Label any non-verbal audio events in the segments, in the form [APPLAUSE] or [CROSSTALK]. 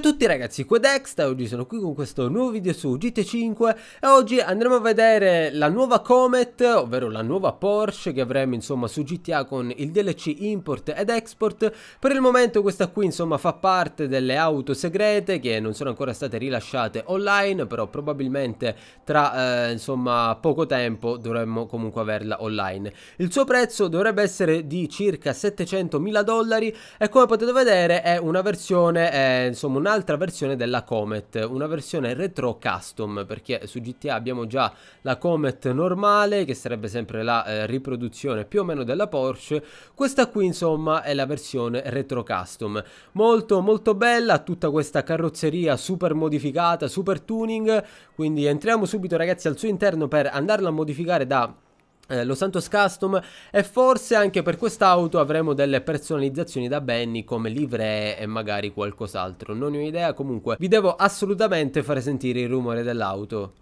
Ciao a tutti ragazzi, qui è Dexter, oggi sono qui con questo nuovo video su GT5 e oggi andremo a vedere la nuova Comet, ovvero la nuova Porsche che avremo insomma su GTA con il DLC Import ed Export. Per il momento questa qui insomma fa parte delle auto segrete che non sono ancora state rilasciate online, però probabilmente tra eh, insomma poco tempo dovremmo comunque averla online. Il suo prezzo dovrebbe essere di circa 700 mila dollari e come potete vedere è una versione eh, insomma una un'altra versione della Comet, una versione retro custom, perché su GTA abbiamo già la Comet normale, che sarebbe sempre la eh, riproduzione più o meno della Porsche, questa qui insomma è la versione retro custom, molto molto bella, tutta questa carrozzeria super modificata, super tuning, quindi entriamo subito ragazzi al suo interno per andarla a modificare da eh, lo Santos Custom e forse anche per quest'auto avremo delle personalizzazioni da Benny come livree e magari qualcos'altro, non ho idea, comunque vi devo assolutamente fare sentire il rumore dell'auto.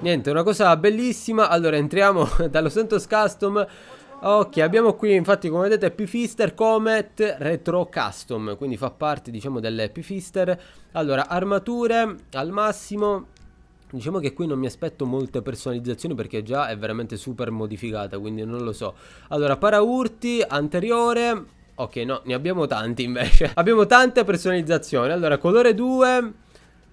Niente, una cosa bellissima, allora entriamo [LAUGHS] dallo Santos Custom Ok, abbiamo qui infatti come vedete Pifister Comet Retro Custom, quindi fa parte diciamo delle Pifister. Allora, armature al massimo, Diciamo che qui non mi aspetto molte personalizzazioni perché già è veramente super modificata, quindi non lo so. Allora, paraurti, anteriore... Ok, no, ne abbiamo tanti invece. [LAUGHS] abbiamo tante personalizzazioni. Allora, colore 2...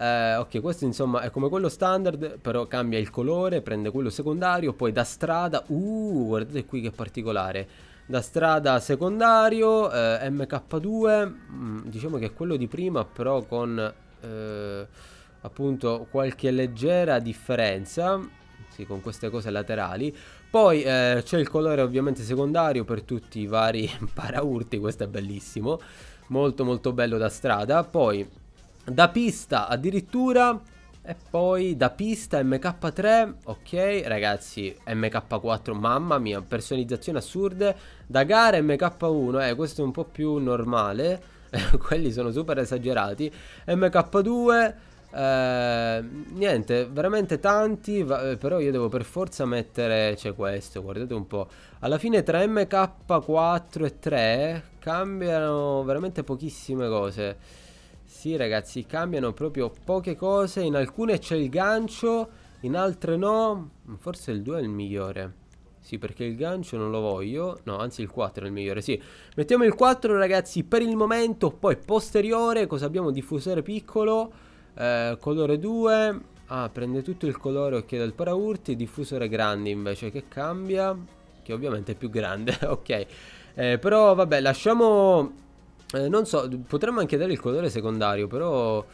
Eh, ok, questo insomma è come quello standard, però cambia il colore, prende quello secondario, poi da strada... Uh, guardate qui che particolare. Da strada secondario, eh, MK2... Mm, diciamo che è quello di prima, però con... Eh, appunto qualche leggera differenza sì, con queste cose laterali poi eh, c'è il colore ovviamente secondario per tutti i vari [LAUGHS] paraurti questo è bellissimo molto molto bello da strada poi da pista addirittura e poi da pista MK3, ok ragazzi MK4, mamma mia, personalizzazioni assurde. Da gara MK1, eh, questo è un po' più normale, [LAUGHS] quelli sono super esagerati. MK2, eh, niente, veramente tanti, eh, però io devo per forza mettere, c'è questo, guardate un po'. Alla fine tra MK4 e 3 cambiano veramente pochissime cose. Sì ragazzi, cambiano proprio poche cose, in alcune c'è il gancio, in altre no, forse il 2 è il migliore. Sì, perché il gancio non lo voglio. No, anzi il 4 è il migliore, sì. Mettiamo il 4 ragazzi per il momento, poi posteriore cosa abbiamo Diffusore piccolo? Eh, colore 2, ah, prende tutto il colore ok del paraurti, diffusore grande invece che cambia, che ovviamente è più grande, [LAUGHS] ok. Eh, però vabbè, lasciamo... Eh, non so, potremmo anche dare il colore secondario, però...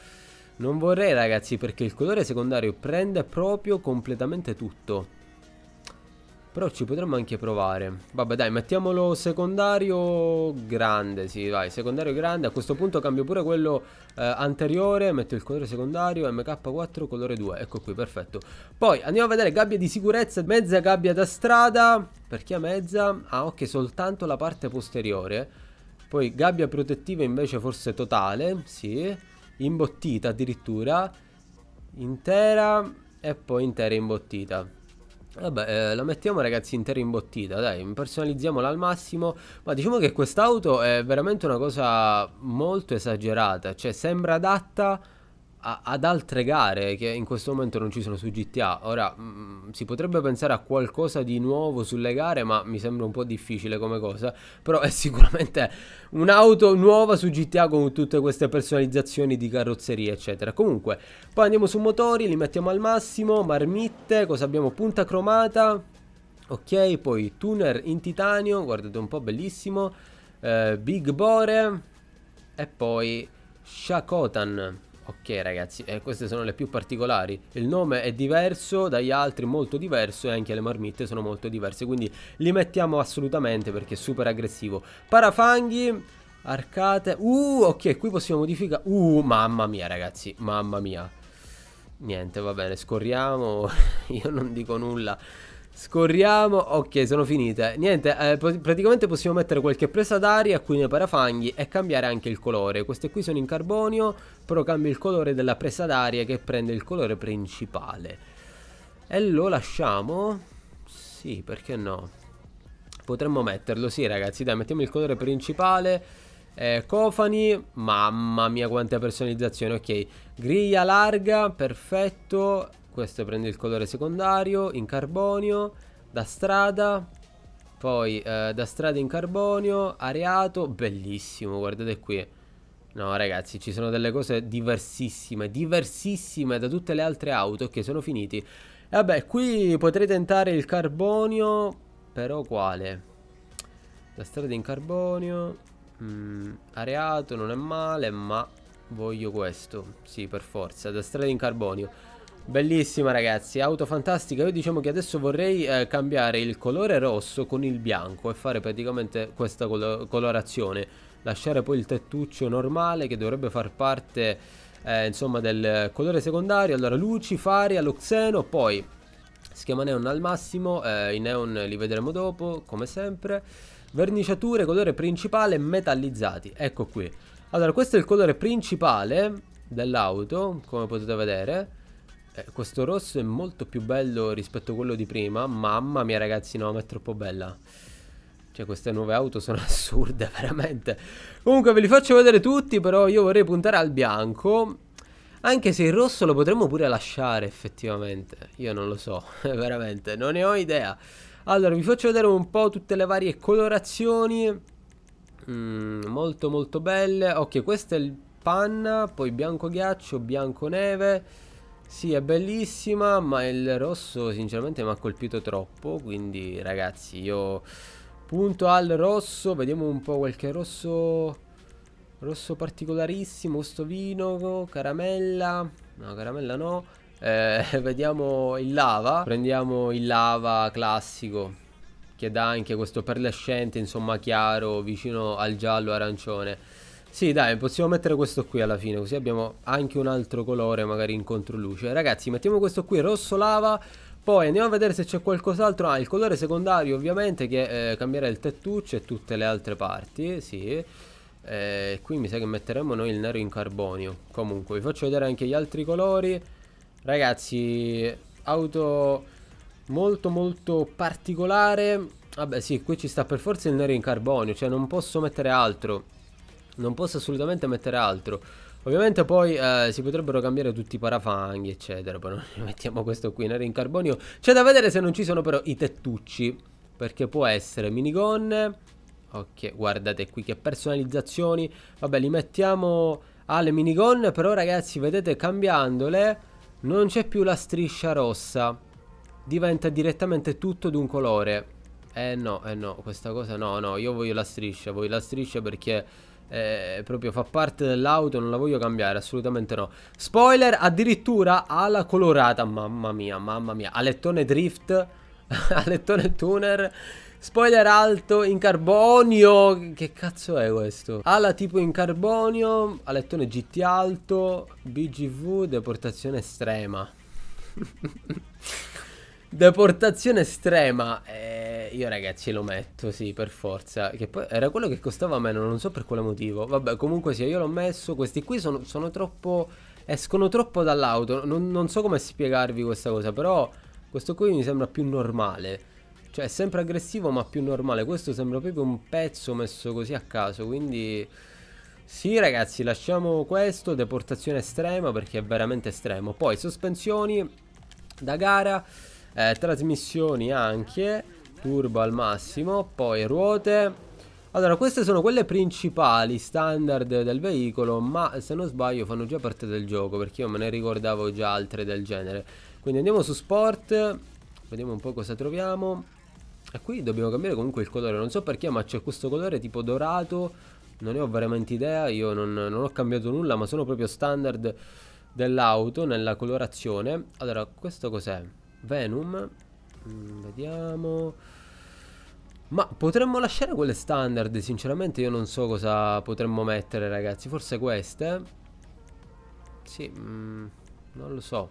Non vorrei ragazzi perché il colore secondario prende proprio completamente tutto però ci potremmo anche provare Vabbè dai mettiamolo secondario grande Sì vai secondario grande A questo punto cambio pure quello eh, anteriore Metto il colore secondario MK4 colore 2 Ecco qui perfetto Poi andiamo a vedere gabbia di sicurezza Mezza gabbia da strada Perché mezza? Ah ok soltanto la parte posteriore Poi gabbia protettiva invece forse totale Sì Imbottita addirittura Intera E poi intera imbottita Vabbè, eh, la mettiamo ragazzi intera imbottita, dai, personalizziamola al massimo, ma diciamo che quest'auto è veramente una cosa molto esagerata, cioè sembra adatta ad altre gare che in questo momento non ci sono su GTA. Ora mh, mm, si potrebbe pensare a qualcosa di nuovo sulle gare, ma mi sembra un po' difficile come cosa. Però è [LAUGHS] sicuramente un'auto nuova su GTA con tutte queste personalizzazioni di carrozzeria, eccetera. Comunque, poi andiamo su motori, li mettiamo al massimo, marmitte, cosa abbiamo? Punta cromata. Ok, poi tuner in titanio, guardate un po' bellissimo. Eh, Big Bore e poi Shakotan. Ok ragazzi, eh, queste sono le più particolari Il nome è diverso dagli altri, molto diverso E anche le marmitte sono molto diverse Quindi li mettiamo assolutamente perché è super aggressivo Parafanghi Arcate Uh, ok, qui possiamo modificare Uh, mamma mia ragazzi, mamma mia Niente, va bene, scorriamo [LAUGHS] Io non dico nulla Scorriamo, ok sono finite Niente, eh, praticamente possiamo mettere qualche presa d'aria, qui nei parafanghi e cambiare anche il colore Queste qui sono in carbonio, però cambio il colore della presa d'aria che prende il colore principale E lo lasciamo? Sì, perché no? Potremmo metterlo, sì ragazzi, dai mettiamo il colore principale eh, Cofani, mamma mia quanta personalizzazione, ok Griglia larga, perfetto questo prende il colore secondario in carbonio, da strada, poi eh, da strada in carbonio, areato, bellissimo, guardate qui. No ragazzi, ci sono delle cose diversissime, diversissime da tutte le altre auto che sono finiti. E vabbè, qui potrei tentare il carbonio, però quale? da strada in carbonio, mm, areato non è male, ma voglio questo, sì per forza, da strada in carbonio. Bellissima ragazzi, auto fantastica, io diciamo che adesso vorrei eh, cambiare il colore rosso con il bianco e fare praticamente questa colo colorazione, lasciare poi il tettuccio normale che dovrebbe far parte eh, insomma del colore secondario, allora luci, fari, allo xeno, poi schema neon al massimo, eh, i neon li vedremo dopo come sempre, verniciature, colore principale, metallizzati, ecco qui. Allora questo è il colore principale dell'auto come potete vedere eh, questo rosso è molto più bello rispetto a quello di prima. Mamma mia ragazzi, no, ma è troppo bella. Cioè queste nuove auto sono [LAUGHS] assurde, veramente. Comunque ve li faccio vedere tutti, però io vorrei puntare al bianco. Anche se il rosso lo potremmo pure lasciare effettivamente. Io non lo so, [LAUGHS] veramente, non ne ho idea. Allora, vi faccio vedere un po' tutte le varie colorazioni. Mm, molto molto belle. Ok, questo è il panna, poi bianco ghiaccio, bianco neve sì, è bellissima, ma il rosso sinceramente mi ha colpito troppo, quindi ragazzi io punto al rosso, vediamo un po' qualche rosso, rosso particolarissimo, questo vino, caramella, no caramella no, eh, [LAUGHS] vediamo il lava, prendiamo il lava classico che dà anche questo perlescente insomma chiaro vicino al giallo arancione sì, dai, possiamo mettere questo qui alla fine, così abbiamo anche un altro colore magari in controluce. Ragazzi, mettiamo questo qui, rosso lava, poi andiamo a vedere se c'è qualcos'altro. Ah, il colore secondario ovviamente che eh, cambierà il tettuccio e tutte le altre parti, sì. Eh, qui mi sa che metteremo noi il nero in carbonio. Comunque, vi faccio vedere anche gli altri colori. Ragazzi, auto molto molto particolare. Vabbè, sì, qui ci sta per forza il nero in carbonio, cioè non posso mettere altro non posso assolutamente mettere altro Ovviamente poi eh, si potrebbero cambiare tutti i parafanghi eccetera Però non [LAUGHS] mettiamo questo qui nero in carbonio C'è da vedere se non ci sono però i tettucci Perché può essere minigonne Ok guardate qui che personalizzazioni Vabbè li mettiamo alle minigonne Però ragazzi vedete cambiandole non c'è più la striscia rossa Diventa direttamente tutto d'un colore Eh no eh no questa cosa no no io voglio la striscia Voglio la striscia perché eh, proprio fa parte dell'auto, non la voglio cambiare, assolutamente no. Spoiler, addirittura alla colorata, mamma mia, mamma mia, alettone drift, [LAUGHS] alettone tuner. Spoiler alto in carbonio. Che cazzo è questo? Ala tipo in carbonio. Alettone GT alto. BGV deportazione estrema. [LAUGHS] Deportazione estrema. Eh, io ragazzi lo metto, sì, per forza. Che poi era quello che costava meno, non so per quale motivo. Vabbè, comunque sì, io l'ho messo. Questi qui sono, sono troppo... Escono troppo dall'auto. Non, non, so come spiegarvi questa cosa, però questo qui mi sembra più normale. Cioè, è sempre aggressivo, ma più normale. Questo sembra proprio un pezzo messo così a caso, quindi... Sì ragazzi, lasciamo questo, deportazione estrema perché è veramente estremo. Poi sospensioni da gara, eh, trasmissioni anche, turbo al massimo, poi ruote. Allora, queste sono quelle principali standard del veicolo, ma se non sbaglio fanno già parte del gioco, perché io me ne ricordavo già altre del genere. Quindi andiamo su sport, vediamo un po' cosa troviamo. E qui dobbiamo cambiare comunque il colore, non so perché, ma c'è questo colore tipo dorato, non ne ho veramente idea, io non, non ho cambiato nulla, ma sono proprio standard dell'auto nella colorazione. Allora, questo cos'è? Venom. Mm, vediamo. Ma potremmo lasciare quelle standard, sinceramente io non so cosa potremmo mettere ragazzi, forse queste? Sì, mm, non lo so.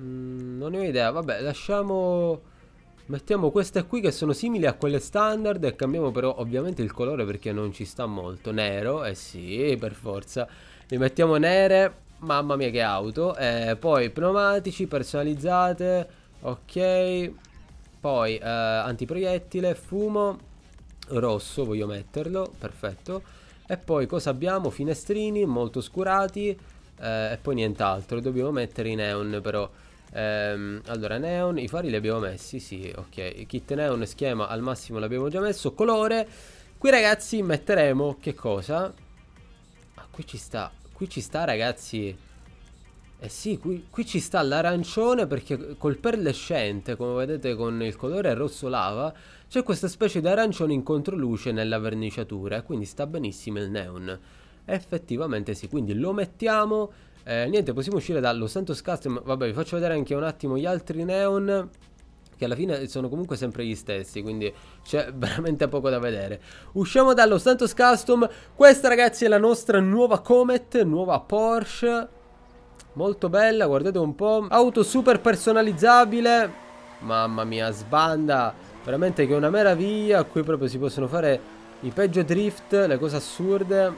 Mm, non ne ho idea, vabbè lasciamo... Mettiamo queste qui che sono simili a quelle standard e cambiamo però ovviamente il colore perché non ci sta molto. Nero, eh sì, per forza. Le mettiamo nere Mamma mia che auto eh, Poi pneumatici personalizzate Ok Poi eh, antiproiettile Fumo Rosso voglio metterlo Perfetto E poi cosa abbiamo? Finestrini molto oscurati eh, E poi nient'altro Dobbiamo mettere i neon però ehm, allora neon, i fari li abbiamo messi, sì, ok Kit neon, schema al massimo l'abbiamo già messo Colore, qui ragazzi metteremo che cosa? Ah, qui ci sta qui ci sta ragazzi eh sì, qui, qui ci sta l'arancione perché col perlescente, come vedete con il colore rosso lava, c'è questa specie di arancione in controluce nella verniciatura, quindi sta benissimo il neon. Effettivamente sì, quindi lo mettiamo. Eh, niente, possiamo uscire dallo Santos Custom, vabbè vi faccio vedere anche un attimo gli altri neon che alla fine sono comunque sempre gli stessi, quindi c'è [LAUGHS] veramente poco da vedere. Usciamo dallo Santos Custom, questa ragazzi è la nostra nuova Comet, nuova Porsche, molto bella, guardate un po', auto super personalizzabile, mamma mia sbanda, veramente che è una meraviglia, qui proprio si possono fare i peggio drift, le cose assurde,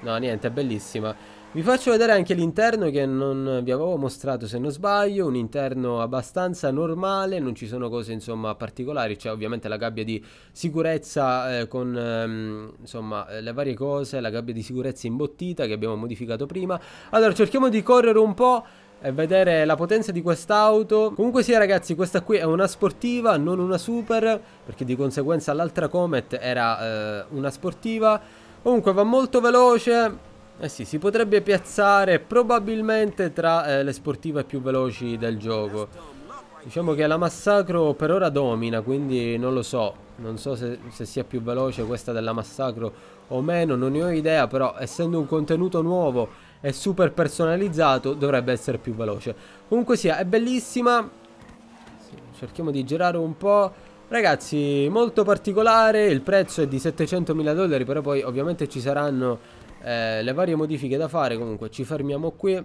no niente, è bellissima. Vi faccio vedere anche l'interno che non vi avevo mostrato se non sbaglio, un interno abbastanza normale, non ci sono cose insomma particolari, c'è ovviamente la gabbia di sicurezza eh, con ehm, insomma le varie cose, la gabbia di sicurezza imbottita che abbiamo modificato prima. Allora cerchiamo di correre un po' E vedere la potenza di quest'auto comunque sia ragazzi questa qui è una sportiva non una super perché di conseguenza l'altra Comet era eh, una sportiva comunque va molto veloce eh sì, si potrebbe piazzare probabilmente tra eh, le sportive più veloci del gioco. Diciamo che la Massacro per ora domina, quindi non lo so. Non so se, se sia più veloce questa della Massacro o meno, non ne ho idea, però essendo un contenuto nuovo e super personalizzato dovrebbe essere più veloce. Comunque sia, è bellissima. Cerchiamo di girare un po'. Ragazzi, molto particolare, il prezzo è di 700.000 dollari, però poi ovviamente ci saranno eh, le varie modifiche da fare comunque ci fermiamo qui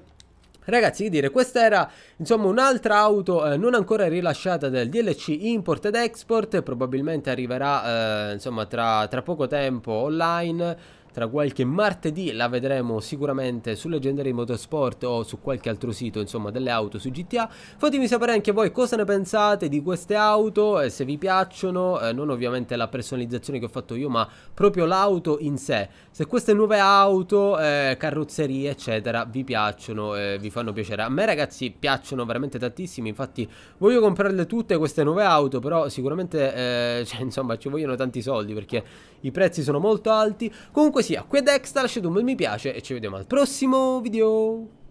Ragazzi, che dire, questa era insomma un'altra auto eh, non ancora rilasciata del DLC Import ed Export, probabilmente arriverà eh, insomma tra, tra poco tempo online tra qualche martedì la vedremo sicuramente su Legendary Motorsport o su qualche altro sito insomma delle auto su GTA fatemi sapere anche voi cosa ne pensate di queste auto eh, se vi piacciono eh, non ovviamente la personalizzazione che ho fatto io ma proprio l'auto in sé se queste nuove auto eh, carrozzerie eccetera vi piacciono vi fanno piacere a me ragazzi piacciono veramente tantissimi infatti voglio comprarle tutte queste nuove auto però sicuramente eh, [LAUGHS] cioè, insomma ci vogliono tanti soldi perché i prezzi sono molto alti comunque sia qui è Dexter, lasciate un bel mi piace e ci vediamo al prossimo video.